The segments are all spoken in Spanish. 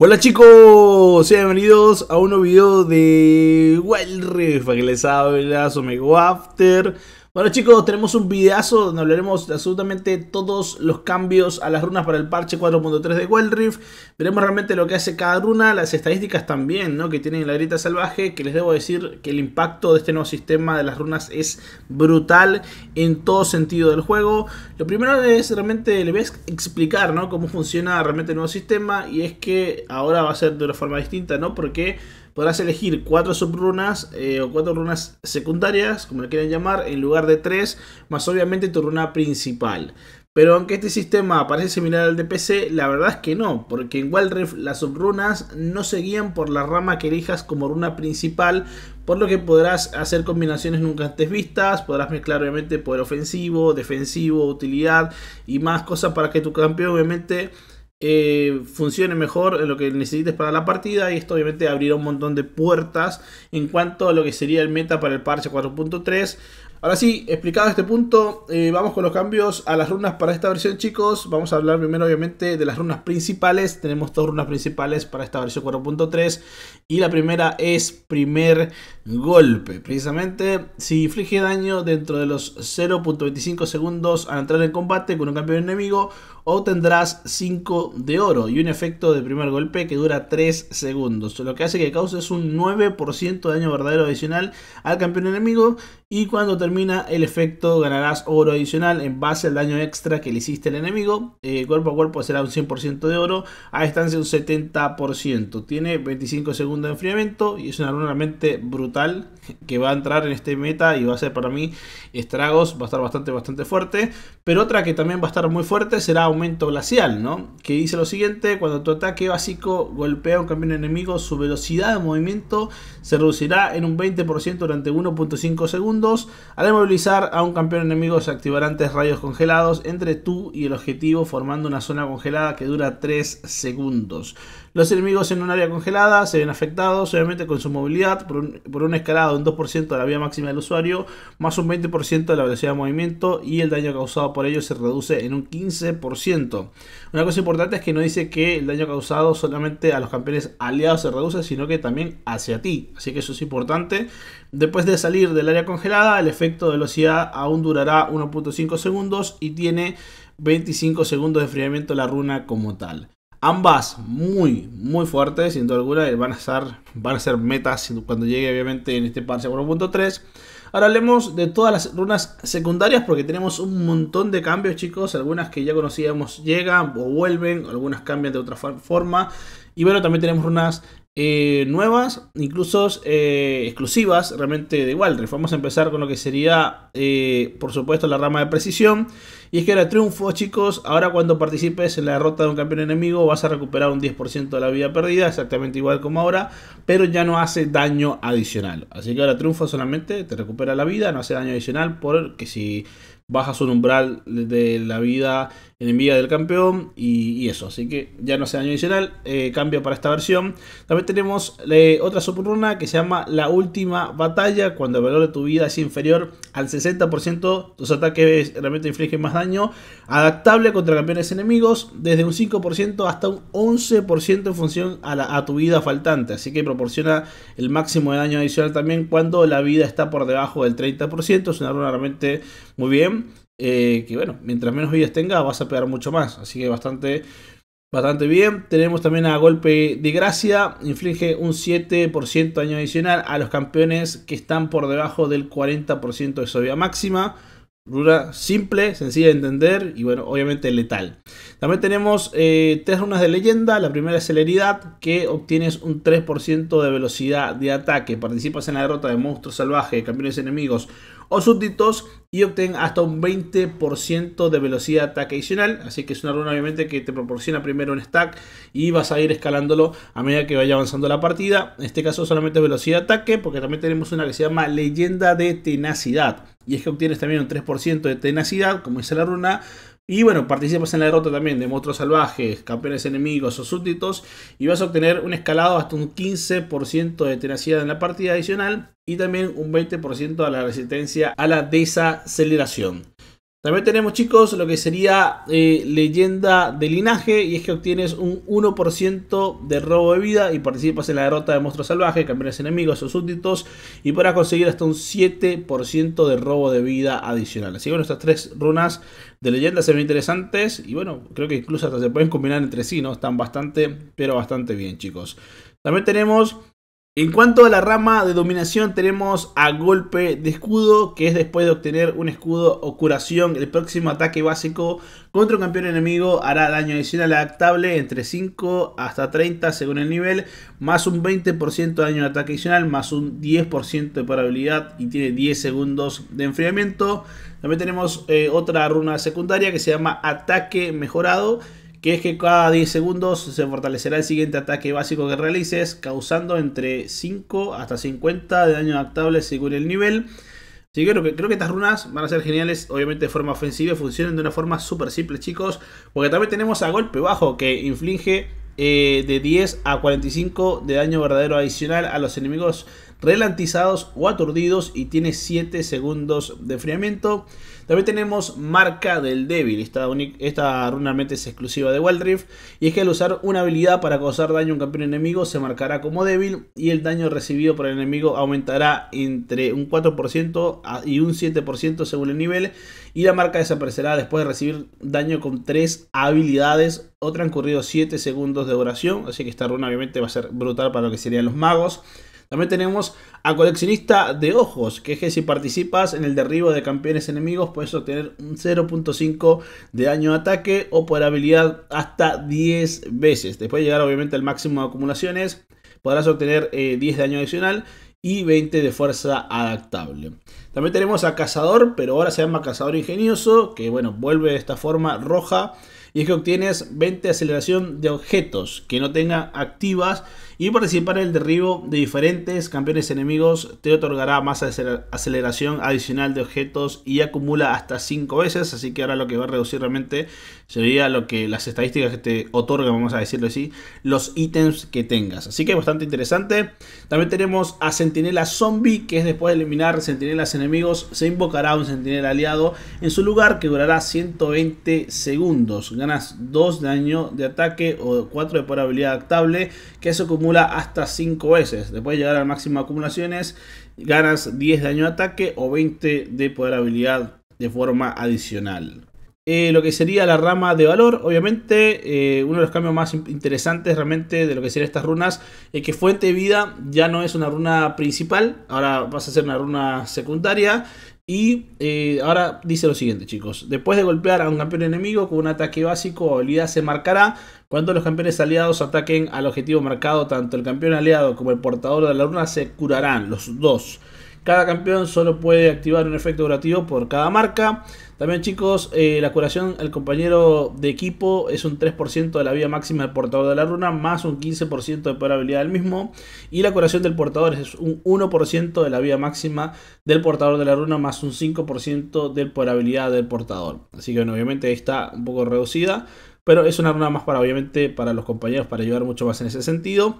Hola chicos, sean bienvenidos a un nuevo video de Wild Rift, que les habla Somego After bueno chicos, tenemos un videazo donde hablaremos absolutamente todos los cambios a las runas para el parche 4.3 de Wild Rift. Veremos realmente lo que hace cada runa, las estadísticas también, ¿no? Que tienen la grita salvaje, que les debo decir que el impacto de este nuevo sistema de las runas es brutal en todo sentido del juego. Lo primero es realmente, le voy a explicar, ¿no? Cómo funciona realmente el nuevo sistema y es que ahora va a ser de una forma distinta, ¿no? Porque podrás elegir cuatro subrunas eh, o cuatro runas secundarias, como lo quieran llamar, en lugar de tres, más obviamente tu runa principal. Pero aunque este sistema parece similar al de PC, la verdad es que no, porque en Wildrift las subrunas no se guían por la rama que elijas como runa principal, por lo que podrás hacer combinaciones nunca antes vistas, podrás mezclar obviamente poder ofensivo, defensivo, utilidad y más cosas para que tu campeón obviamente eh, funcione mejor lo que necesites para la partida y esto obviamente abrirá un montón de puertas en cuanto a lo que sería el meta para el parche 4.3 Ahora sí, explicado este punto, eh, vamos con los cambios a las runas para esta versión chicos. Vamos a hablar primero obviamente de las runas principales. Tenemos dos runas principales para esta versión 4.3 y la primera es primer golpe. Precisamente, si inflige daño dentro de los 0.25 segundos al entrar en combate con un cambio de enemigo, o tendrás 5 de oro y un efecto de primer golpe que dura 3 segundos, lo que hace que causes un 9% de daño verdadero adicional al campeón enemigo y cuando termina el efecto ganarás oro adicional en base al daño extra que le hiciste al enemigo, eh, cuerpo a cuerpo será un 100% de oro, a distancia un 70%, tiene 25 segundos de enfriamiento y es una runa realmente brutal, que va a entrar en este meta y va a ser para mí estragos, va a estar bastante, bastante fuerte. Pero otra que también va a estar muy fuerte será aumento glacial, ¿no? Que dice lo siguiente, cuando tu ataque básico golpea a un campeón enemigo, su velocidad de movimiento se reducirá en un 20% durante 1.5 segundos. Al movilizar a un campeón enemigo se activarán tres rayos congelados entre tú y el objetivo formando una zona congelada que dura 3 segundos. Los enemigos en un área congelada se ven afectados, obviamente con su movilidad, por por un escalado 2% de la vía máxima del usuario, más un 20% de la velocidad de movimiento y el daño causado por ello se reduce en un 15%. Una cosa importante es que no dice que el daño causado solamente a los campeones aliados se reduce, sino que también hacia ti. Así que eso es importante. Después de salir del área congelada, el efecto de velocidad aún durará 1.5 segundos y tiene 25 segundos de enfriamiento la runa como tal. Ambas muy, muy fuertes, sin duda alguna, van a ser, van a ser metas cuando llegue obviamente en este parche 1.3. Ahora hablemos de todas las runas secundarias porque tenemos un montón de cambios chicos, algunas que ya conocíamos llegan o vuelven, algunas cambian de otra forma. Y bueno, también tenemos runas eh, nuevas, incluso eh, exclusivas realmente de igual Vamos a empezar con lo que sería, eh, por supuesto, la rama de precisión. Y es que ahora triunfo chicos. Ahora cuando participes en la derrota de un campeón enemigo vas a recuperar un 10% de la vida perdida, exactamente igual como ahora, pero ya no hace daño adicional. Así que ahora triunfo solamente te recupera la vida, no hace daño adicional, porque si baja su umbral de la vida enemiga del campeón y, eso. Así que ya no hace daño adicional, eh, cambia para esta versión. También tenemos eh, otra subruna que se llama La Última Batalla, cuando el valor de tu vida es inferior al 60%, tus ataques realmente infligen más daño. Adaptable contra campeones enemigos, desde un 5% hasta un 11% en función a, la, a tu vida faltante. Así que proporciona el máximo de daño adicional también cuando la vida está por debajo del 30%. Es una runa realmente muy bien. Eh, que bueno, mientras menos vidas tenga, vas a pegar mucho más. Así que bastante, bastante bien. Tenemos también a golpe de gracia. Inflige un 7% daño adicional a los campeones que están por debajo del 40% de su vida máxima. Runa simple, sencilla de entender y bueno, obviamente letal. También tenemos eh, tres runas de leyenda. La primera es celeridad, que obtienes un 3% de velocidad de ataque. Participas en la derrota de monstruos salvajes, campeones enemigos o súbditos y obtén hasta un 20% de velocidad de ataque adicional. Así que es una runa obviamente que te proporciona primero un stack y vas a ir escalándolo a medida que vaya avanzando la partida. En este caso solamente velocidad de ataque porque también tenemos una que se llama leyenda de tenacidad y es que obtienes este también un 3% de tenacidad, como dice la runa. Y bueno, participas en la derrota también de monstruos salvajes, campeones enemigos o súbditos. Y vas a obtener un escalado hasta un 15% de tenacidad en la partida adicional. Y también un 20% a la resistencia a la desaceleración. También tenemos chicos lo que sería eh, leyenda de linaje y es que obtienes un 1% de robo de vida y participas en la derrota de monstruos salvajes, campeones enemigos o súbditos y podrás conseguir hasta un 7% de robo de vida adicional. Así que bueno, estas tres runas de leyenda serían interesantes y bueno, creo que incluso hasta se pueden combinar entre sí, ¿no? Están bastante, pero bastante bien chicos. También tenemos en cuanto a la rama de dominación, tenemos a golpe de escudo, que es después de obtener un escudo o curación, el próximo ataque básico contra un campeón enemigo hará daño adicional adaptable entre 5 hasta 30 según el nivel, más un 20% de daño de ataque adicional, más un 10% de parabilidad y tiene 10 segundos de enfriamiento. También tenemos eh, otra runa secundaria que se llama ataque mejorado que es que cada 10 segundos se fortalecerá el siguiente ataque básico que realices, causando entre 5 hasta 50 de daño adaptable según el nivel. Así que creo, que creo que estas runas van a ser geniales, obviamente de forma ofensiva, Y funcionan de una forma súper simple chicos, porque también tenemos a golpe bajo que inflige eh, de 10 a 45 de daño verdadero adicional a los enemigos relantizados o aturdidos y tiene 7 segundos de enfriamiento. También tenemos marca del débil, esta, esta runa es exclusiva de Waldrift. y es que al usar una habilidad para causar daño a un campeón enemigo se marcará como débil y el daño recibido por el enemigo aumentará entre un 4% y un 7% según el nivel y la marca desaparecerá después de recibir daño con 3 habilidades o transcurrido 7 segundos de duración. Así que esta runa obviamente va a ser brutal para lo que serían los magos. También tenemos a Coleccionista de Ojos, que es que si participas en el derribo de campeones enemigos puedes obtener un 0.5 de daño de ataque o por habilidad hasta 10 veces. Después de llegar obviamente al máximo de acumulaciones podrás obtener 10 eh, de daño adicional y 20 de fuerza adaptable. También tenemos a Cazador, pero ahora se llama Cazador Ingenioso, que bueno, vuelve de esta forma roja. Y es que obtienes 20 aceleración de objetos que no tenga activas y participar en el derribo de diferentes campeones enemigos te otorgará más aceleración adicional de objetos y acumula hasta 5 veces, así que ahora lo que va a reducir realmente sería lo que las estadísticas que te otorgan, vamos a decirlo así, los ítems que tengas. Así que bastante interesante. También tenemos a Sentinela Zombie, que es después de eliminar sentinelas enemigos, se invocará un sentinela aliado en su lugar que durará 120 segundos. Ganas 2 daño de ataque o 4 de por habilidad adaptable, que eso acumula hasta 5 veces. Después de llegar al máximo de acumulaciones, ganas 10 daño de ataque o 20 de poder habilidad de forma adicional. Eh, lo que sería la rama de valor, obviamente, eh, uno de los cambios más interesantes realmente de lo que serían estas runas es que Fuente de Vida ya no es una runa principal, ahora vas a ser una runa secundaria y eh, ahora dice lo siguiente, chicos. Después de golpear a un campeón enemigo con un ataque básico o habilidad se marcará cuando los campeones aliados ataquen al objetivo marcado. Tanto el campeón aliado como el portador de la luna se curarán, los dos. Cada campeón solo puede activar un efecto durativo por cada marca. También chicos, eh, la curación al compañero de equipo es un 3% de la vida máxima del portador de la runa, más un 15% de habilidad del mismo. Y la curación del portador es un 1% de la vida máxima del portador de la runa, más un 5% de habilidad del portador. Así que bueno, obviamente está un poco reducida, pero es una runa más para obviamente para los compañeros, para ayudar mucho más en ese sentido.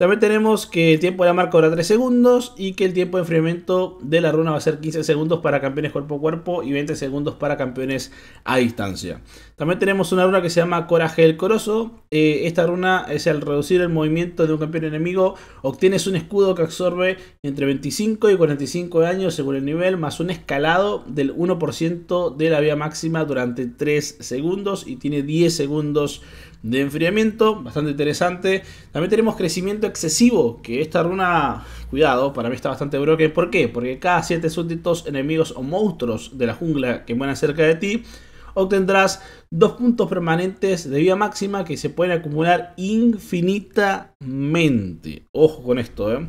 También tenemos que el tiempo de la marca dura 3 segundos y que el tiempo de enfriamiento de la runa va a ser 15 segundos para campeones cuerpo a cuerpo y 20 segundos para campeones a distancia. También tenemos una runa que se llama Coraje del Corozo. Eh, esta runa es al reducir el movimiento de un campeón enemigo, obtienes un escudo que absorbe entre 25 y 45 años según el nivel, más un escalado del 1% de la vía máxima durante 3 segundos y tiene 10 segundos de enfriamiento, bastante interesante. También tenemos crecimiento excesivo, que esta runa, cuidado, para mí está bastante broken. ¿Por qué? Porque cada 7 súbditos, enemigos o monstruos de la jungla que mueran cerca de ti, obtendrás dos puntos permanentes de vida máxima que se pueden acumular infinitamente. Ojo con esto, ¿eh?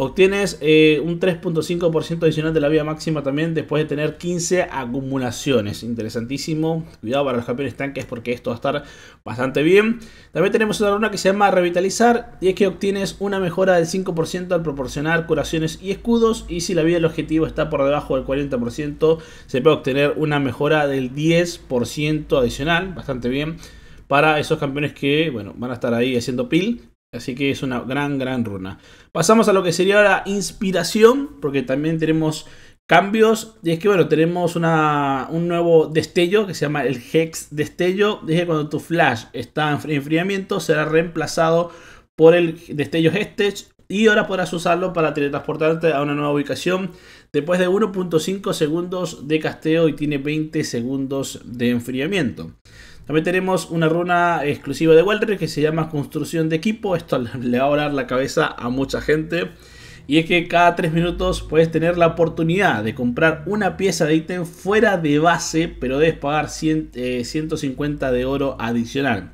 Obtienes eh, un 3.5% adicional de la vida máxima también después de tener 15 acumulaciones. Interesantísimo. Cuidado para los campeones tanques porque esto va a estar bastante bien. También tenemos otra runa que se llama Revitalizar. Y es que obtienes una mejora del 5% al proporcionar curaciones y escudos. Y si la vida del objetivo está por debajo del 40%, se puede obtener una mejora del 10% adicional. Bastante bien para esos campeones que bueno, van a estar ahí haciendo pil Así que es una gran, gran runa. Pasamos a lo que sería la inspiración, porque también tenemos cambios. Y es que, bueno, tenemos una, un nuevo destello que se llama el Hex Destello. Dije cuando tu flash está en enfriamiento, será reemplazado por el destello hex este. Y ahora podrás usarlo para teletransportarte a una nueva ubicación después de 1.5 segundos de casteo y tiene 20 segundos de enfriamiento. También tenemos una runa exclusiva de Walter que se llama Construcción de Equipo. Esto le va a volar la cabeza a mucha gente. Y es que cada 3 minutos puedes tener la oportunidad de comprar una pieza de ítem fuera de base, pero debes pagar 150 eh, de oro adicional.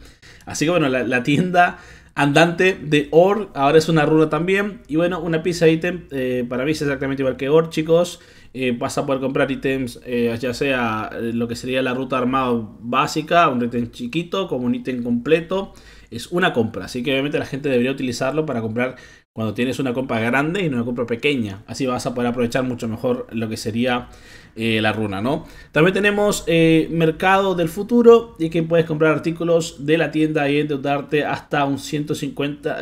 Así que bueno, la tienda Andante de Or, ahora es una ruta también. Y bueno, una pizza ítem, eh, para mí es exactamente igual que Or, chicos. pasa eh, vas a poder comprar ítems, eh, ya sea lo que sería la ruta armada básica, un ítem chiquito, como un ítem completo. Es una compra, así que obviamente la gente debería utilizarlo para comprar cuando tienes una compra grande y una compra pequeña. Así vas a poder aprovechar mucho mejor lo que sería eh, la runa, ¿no? También tenemos eh, mercado del futuro y que puedes comprar artículos de la tienda y endeudarte hasta un 150,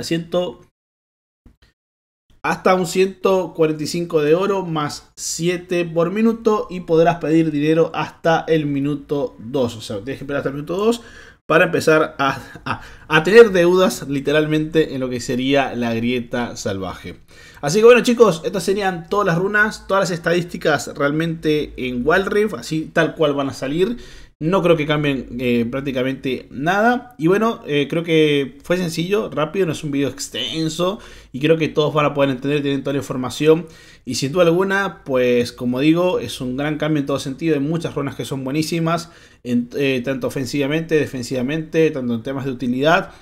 hasta un 145 de oro más 7 por minuto y podrás pedir dinero hasta el minuto 2. O sea, tienes que esperar hasta el minuto 2 para empezar a, tener deudas literalmente en lo que sería la grieta salvaje. Así que bueno chicos, estas serían todas las runas, todas las estadísticas realmente en Wild Rift, así tal cual van a salir. No creo que cambien eh, prácticamente nada. Y bueno, eh, creo que fue sencillo, rápido, no es un video extenso. Y creo que todos van a poder entender, tienen toda la información. Y sin duda alguna, pues como digo, es un gran cambio en todo sentido. Hay muchas runas que son buenísimas, eh, tanto ofensivamente, defensivamente, tanto en temas de utilidad.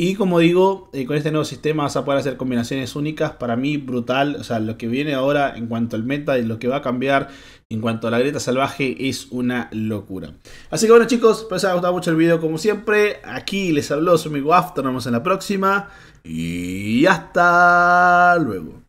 Y como digo, eh, con este nuevo sistema vas a poder hacer combinaciones únicas. Para mí, brutal. O sea, lo que viene ahora en cuanto al meta y lo que va a cambiar en cuanto a la grieta salvaje es una locura. Así que bueno, chicos, espero que os haya gustado mucho el video como siempre. Aquí les habló su amigo After. Nos vemos en la próxima. Y hasta luego.